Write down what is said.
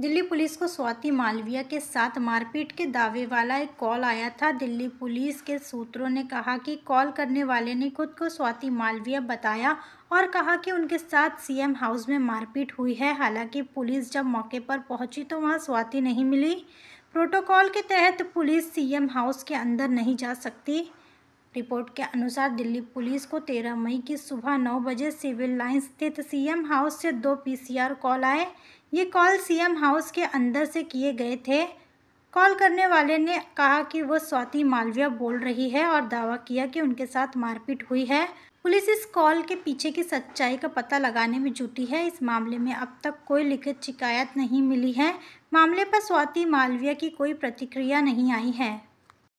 Delhi police को स्वाति मालविया के साथ मारपीट के दावे वाला एक कॉल आया था दिल्ली पुलिस के सूत्रों ने कहा कि कॉल करने वाले ने खुद को स्वाति मालविया बताया और कहा कि उनके साथ सीएम हाउस में मारपीट हुई है हालांकि पुलिस जब मौके पर पहुंची तो वहां स्वाति नहीं मिली प्रोटोकॉल के तहत पुलिस सीएम हाउस के अंदर नहीं जा सकती रिपोर्ट के अनुसार दिल्ली पुलिस को 13 मई की सुबह 9 बजे सिविल लाइन स्थित सीएम हाउस से दो पीसीआर कॉल आए ये कॉल सीएम हाउस के अंदर से किए गए थे कॉल करने वाले ने कहा कि वो स्वाति मालविया बोल रही है और दावा किया कि उनके साथ मारपीट हुई है पुलिस इस कॉल के पीछे की सच्चाई का पता लगाने में जुटी है इस मामले में अब तक कोई लिखित शिकायत नहीं मिली है मामले पर स्वाति मालविया की कोई प्रतिक्रिया नहीं आई है